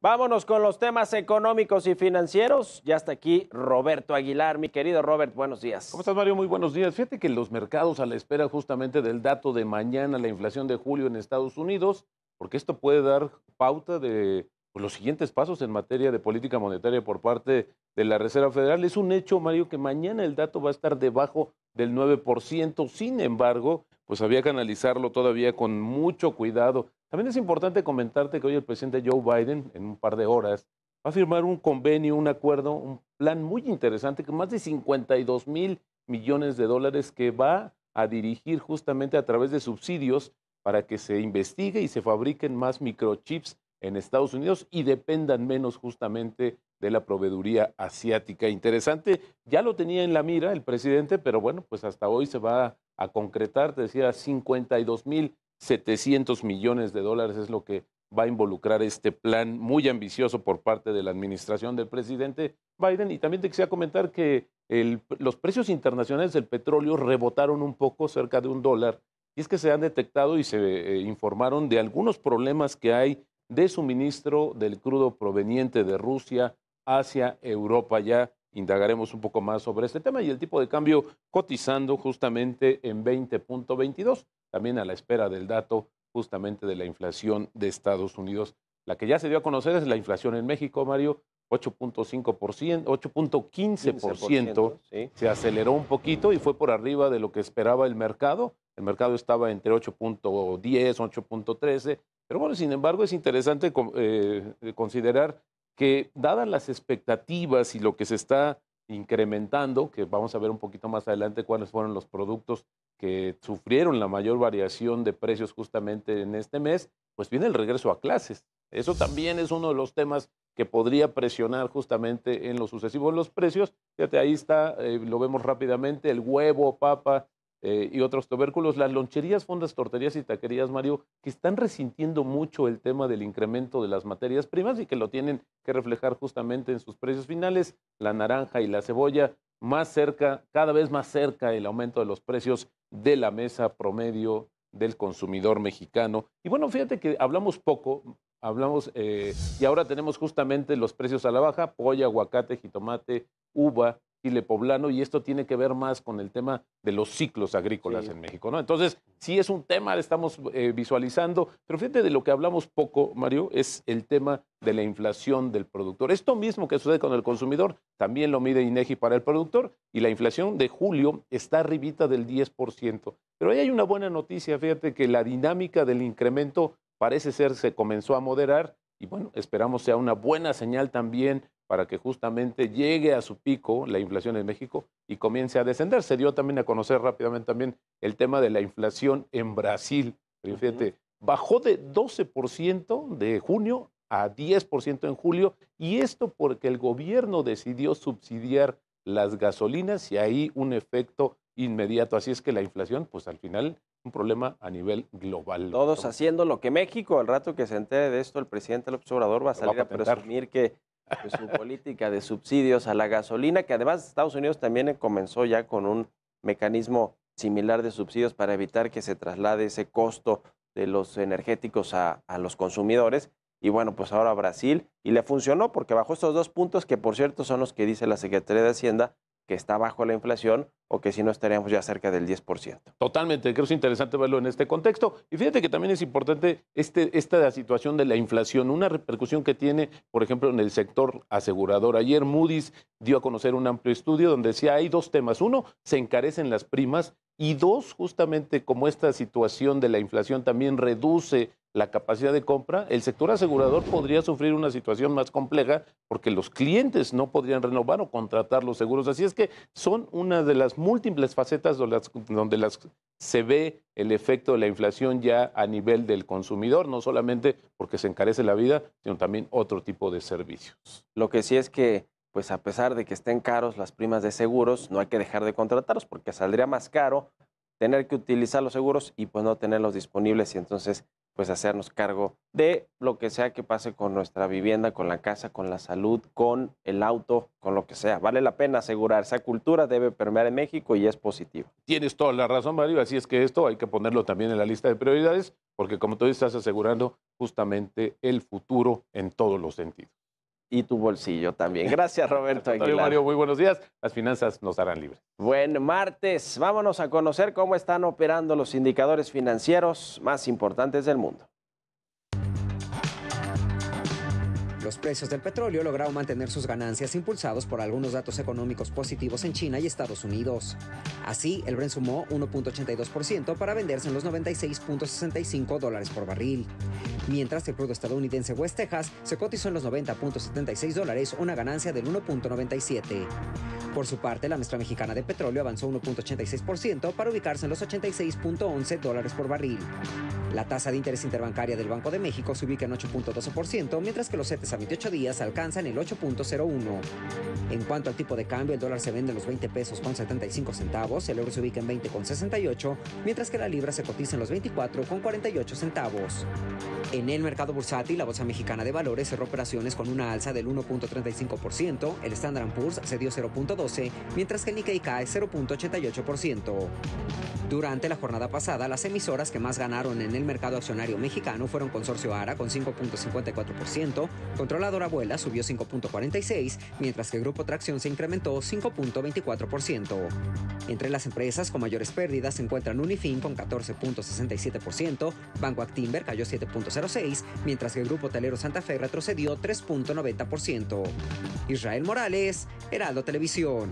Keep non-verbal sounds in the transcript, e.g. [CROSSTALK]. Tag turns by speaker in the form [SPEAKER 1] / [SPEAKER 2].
[SPEAKER 1] Vámonos con los temas económicos y financieros. Ya está aquí Roberto Aguilar. Mi querido Robert, buenos días.
[SPEAKER 2] ¿Cómo estás, Mario? Muy buenos días. Fíjate que los mercados a la espera justamente del dato de mañana, la inflación de julio en Estados Unidos, porque esto puede dar pauta de pues, los siguientes pasos en materia de política monetaria por parte de la Reserva Federal. Es un hecho, Mario, que mañana el dato va a estar debajo del 9%. Sin embargo, pues había que analizarlo todavía con mucho cuidado. También es importante comentarte que hoy el presidente Joe Biden, en un par de horas, va a firmar un convenio, un acuerdo, un plan muy interesante con más de 52 mil millones de dólares que va a dirigir justamente a través de subsidios para que se investigue y se fabriquen más microchips en Estados Unidos y dependan menos justamente de la proveeduría asiática. Interesante, ya lo tenía en la mira el presidente, pero bueno, pues hasta hoy se va a concretar, te decía, 52 mil 700 millones de dólares es lo que va a involucrar este plan muy ambicioso por parte de la administración del presidente Biden. Y también te quisiera comentar que los precios internacionales del petróleo rebotaron un poco, cerca de un dólar. Y es que se han detectado y se eh, informaron de algunos problemas que hay de suministro del crudo proveniente de Rusia hacia Europa. Ya indagaremos un poco más sobre este tema y el tipo de cambio cotizando justamente en 20.22 también a la espera del dato justamente de la inflación de Estados Unidos. La que ya se dio a conocer es la inflación en México, Mario, 8.5%, 8.15%, se aceleró un poquito y fue por arriba de lo que esperaba el mercado. El mercado estaba entre 8.10, 8.13, pero bueno, sin embargo es interesante eh, considerar que dadas las expectativas y lo que se está incrementando, que vamos a ver un poquito más adelante cuáles fueron los productos que sufrieron la mayor variación de precios justamente en este mes, pues viene el regreso a clases. Eso también es uno de los temas que podría presionar justamente en lo sucesivo los precios. Fíjate, ahí está, eh, lo vemos rápidamente, el huevo, papa, eh, y otros tubérculos, las loncherías, fondas, torterías y taquerías, Mario, que están resintiendo mucho el tema del incremento de las materias primas y que lo tienen que reflejar justamente en sus precios finales, la naranja y la cebolla, más cerca, cada vez más cerca el aumento de los precios de la mesa promedio del consumidor mexicano. Y bueno, fíjate que hablamos poco, hablamos, eh, y ahora tenemos justamente los precios a la baja, polla, aguacate, jitomate, uva, Chile poblano y esto tiene que ver más con el tema de los ciclos agrícolas en México, ¿no? Entonces, sí es un tema, estamos eh, visualizando, pero fíjate de lo que hablamos poco, Mario, es el tema de la inflación del productor. Esto mismo que sucede con el consumidor, también lo mide INEGI para el productor y la inflación de julio está arribita del 10%. Pero ahí hay una buena noticia, fíjate que la dinámica del incremento parece ser se comenzó a moderar y bueno, esperamos sea una buena señal también para que justamente llegue a su pico la inflación en México y comience a descender. Se dio también a conocer rápidamente también el tema de la inflación en Brasil. Fíjate, bajó de 12% de junio a 10% en julio y esto porque el gobierno decidió subsidiar las gasolinas y ahí un efecto inmediato. Así es que la inflación, pues al final, un problema a nivel global. Todos haciendo lo que México, al rato que se entere de
[SPEAKER 1] esto, el presidente López Obrador va a salir a, presumir que su política de subsidios a la gasolina, que además Estados Unidos también comenzó ya con un mecanismo similar de subsidios para evitar que se traslade ese costo de los energéticos a, a los consumidores. Y bueno, pues ahora Brasil, y le funcionó porque bajo estos dos puntos, que por cierto son los que dice la Secretaría de Hacienda, que está bajo la inflación o que si no estaríamos ya cerca del 10%.
[SPEAKER 2] Totalmente, creo que es interesante verlo en este contexto. Y fíjate que también es importante este, esta situación de la inflación, una repercusión que tiene, por ejemplo, en el sector asegurador. Ayer Moody's dio a conocer un amplio estudio donde decía hay dos temas. Uno, se encarecen las primas y dos, justamente como esta situación de la inflación también reduce la capacidad de compra, el sector asegurador podría sufrir una situación más compleja porque los clientes no podrían renovar o contratar los seguros. Así es que son una de las múltiples facetas donde las, se ve el efecto de la inflación ya a nivel del consumidor, no solamente porque se encarece la vida, sino también otro tipo de servicios. Lo que sí es que, pues a pesar de que
[SPEAKER 1] estén caros las primas de seguros, no hay que dejar de contratarlos porque saldría más caro tener que utilizar los seguros y pues no tenerlos disponibles y entonces pues hacernos cargo de lo que sea que pase con nuestra vivienda, con la casa, con la salud, con el auto, con lo que sea. Vale la pena asegurar, esa cultura debe permear en México y es positiva.
[SPEAKER 2] Tienes toda la razón, Mario, así es que esto hay que ponerlo también en la lista de prioridades, porque como tú estás asegurando justamente el futuro en todos los sentidos y tu bolsillo también. Gracias,
[SPEAKER 1] [LAUGHS] Roberto. Mario,
[SPEAKER 2] muy buenos días. Las finanzas nos harán libres.
[SPEAKER 1] Buen martes. Vámonos a conocer cómo están operando los indicadores financieros más importantes del mundo.
[SPEAKER 3] Los precios del petróleo lograron mantener sus ganancias impulsados por algunos datos económicos positivos en China y Estados Unidos. Así, el Brent sumó 1.82% para venderse en los 96.65 dólares por barril mientras que el crudo estadounidense West Texas se cotizó en los 90.76 dólares, una ganancia del 1.97. Por su parte, la mezcla mexicana de petróleo avanzó 1.86% para ubicarse en los 86.11 dólares por barril. La tasa de interés interbancaria del Banco de México se ubica en 8.12%, mientras que los CETES a 28 días alcanzan el 8.01. En cuanto al tipo de cambio, el dólar se vende en los 20 pesos con 75 centavos, el euro se ubica en 20 con 68, mientras que la libra se cotiza en los 24 con 48 centavos. En el mercado bursátil, la Bolsa Mexicana de Valores cerró operaciones con una alza del 1.35%, el Standard Poor's se 0.12, mientras que el Nikkei cae 0.88%. Durante la jornada pasada, las emisoras que más ganaron en el el mercado accionario mexicano fueron Consorcio ARA con 5.54%, controlador Abuela subió 5.46%, mientras que el Grupo Tracción se incrementó 5.24%. Entre las empresas con mayores pérdidas se encuentran Unifin con 14.67%, Banco Actimber cayó 7.06%, mientras que el Grupo Hotelero Santa Fe retrocedió 3.90%. Israel Morales, Heraldo Televisión.